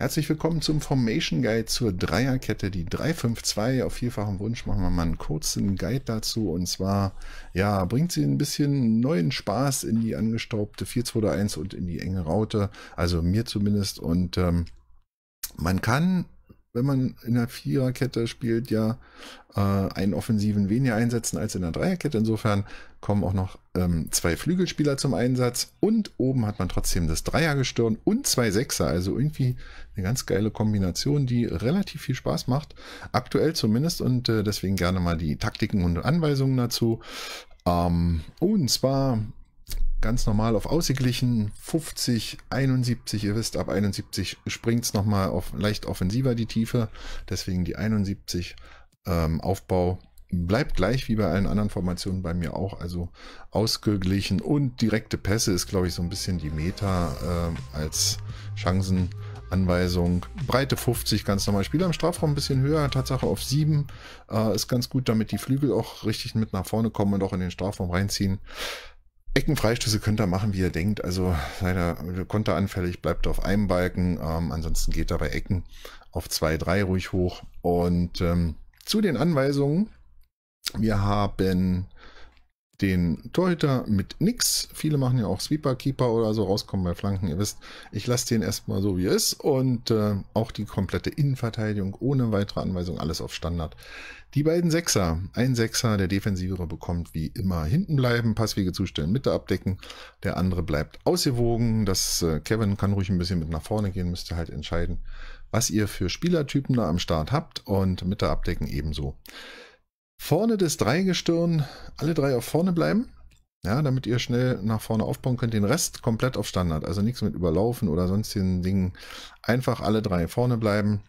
Herzlich willkommen zum Formation Guide zur Dreierkette, die 352. Auf vielfachen Wunsch machen wir mal einen kurzen Guide dazu. Und zwar, ja, bringt sie ein bisschen neuen Spaß in die angestaubte 421 und in die enge Raute. Also mir zumindest. Und ähm, man kann wenn man in der Viererkette spielt, ja äh, einen Offensiven weniger einsetzen als in der Dreierkette. Insofern kommen auch noch ähm, zwei Flügelspieler zum Einsatz und oben hat man trotzdem das Dreiergestirn und zwei Sechser. Also irgendwie eine ganz geile Kombination, die relativ viel Spaß macht, aktuell zumindest und äh, deswegen gerne mal die Taktiken und Anweisungen dazu. Ähm, und zwar ganz normal auf ausgeglichen 50, 71. Ihr wisst, ab 71 springt es nochmal auf leicht offensiver die Tiefe. Deswegen die 71 ähm, Aufbau bleibt gleich wie bei allen anderen Formationen bei mir auch. Also ausgeglichen und direkte Pässe ist, glaube ich, so ein bisschen die Meta äh, als Chancen. Anweisung. Breite 50, ganz normal. Spieler im Strafraum ein bisschen höher, Tatsache auf 7. Äh, ist ganz gut, damit die Flügel auch richtig mit nach vorne kommen und auch in den Strafraum reinziehen. Eckenfreistöße könnt ihr machen, wie ihr denkt. Also seid ihr äh, konteranfällig, bleibt auf einem Balken. Ähm, ansonsten geht er bei Ecken auf 2, 3 ruhig hoch. Und ähm, zu den Anweisungen. Wir haben den Torhüter mit nix. Viele machen ja auch Sweeper, Keeper oder so rauskommen bei Flanken. Ihr wisst, ich lasse den erstmal so, wie er ist. Und äh, auch die komplette Innenverteidigung ohne weitere Anweisung, alles auf Standard. Die beiden Sechser. Ein Sechser, der Defensivere bekommt wie immer hinten bleiben, Passwege zustellen, Mitte abdecken. Der andere bleibt ausgewogen. Das äh, Kevin kann ruhig ein bisschen mit nach vorne gehen, müsst ihr halt entscheiden, was ihr für Spielertypen da am Start habt und Mitte abdecken ebenso. Vorne des Dreigestirn, alle drei auf vorne bleiben. Ja, damit ihr schnell nach vorne aufbauen könnt, den Rest komplett auf Standard. Also nichts mit überlaufen oder sonstigen Dingen. Einfach alle drei vorne bleiben.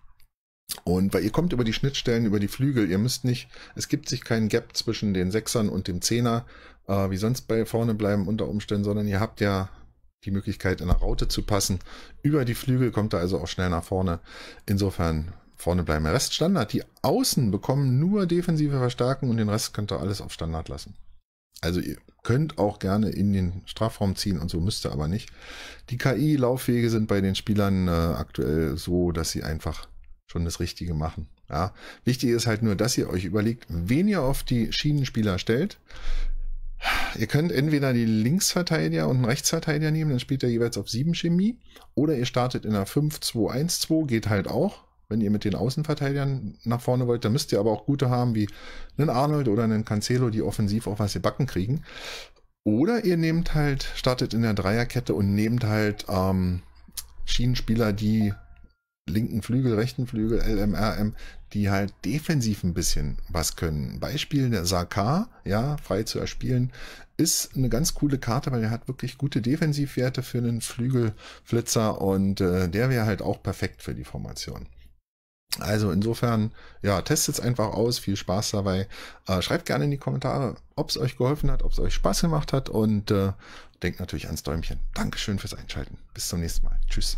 Und weil ihr kommt über die Schnittstellen, über die Flügel, ihr müsst nicht, es gibt sich keinen Gap zwischen den Sechsern und dem Zehner, äh, wie sonst bei vorne bleiben unter Umständen, sondern ihr habt ja die Möglichkeit, in der Raute zu passen. Über die Flügel kommt er also auch schnell nach vorne. Insofern Vorne bleiben der Rest Standard. Die Außen bekommen nur defensive Verstärkung und den Rest könnt ihr alles auf Standard lassen. Also ihr könnt auch gerne in den Strafraum ziehen und so müsst ihr aber nicht. Die KI-Laufwege sind bei den Spielern äh, aktuell so, dass sie einfach schon das Richtige machen. Ja, wichtig ist halt nur, dass ihr euch überlegt, wen ihr auf die Schienenspieler stellt. Ihr könnt entweder die Linksverteidiger und einen Rechtsverteidiger nehmen, dann spielt ihr jeweils auf 7 Chemie. Oder ihr startet in einer 5-2-1-2, geht halt auch wenn ihr mit den Außenverteidigern nach vorne wollt, dann müsst ihr aber auch gute haben wie einen Arnold oder einen Cancelo, die offensiv auch was gebacken kriegen. Oder ihr nehmt halt, startet in der Dreierkette und nehmt halt ähm, Schienenspieler, die linken Flügel, rechten Flügel, LMRM, die halt defensiv ein bisschen was können. Beispiel der Sarkar, ja, frei zu erspielen, ist eine ganz coole Karte, weil er hat wirklich gute Defensivwerte für einen Flügelflitzer und äh, der wäre halt auch perfekt für die Formation. Also insofern, ja, testet es einfach aus. Viel Spaß dabei. Äh, schreibt gerne in die Kommentare, ob es euch geholfen hat, ob es euch Spaß gemacht hat und äh, denkt natürlich ans Däumchen. Dankeschön fürs Einschalten. Bis zum nächsten Mal. Tschüss.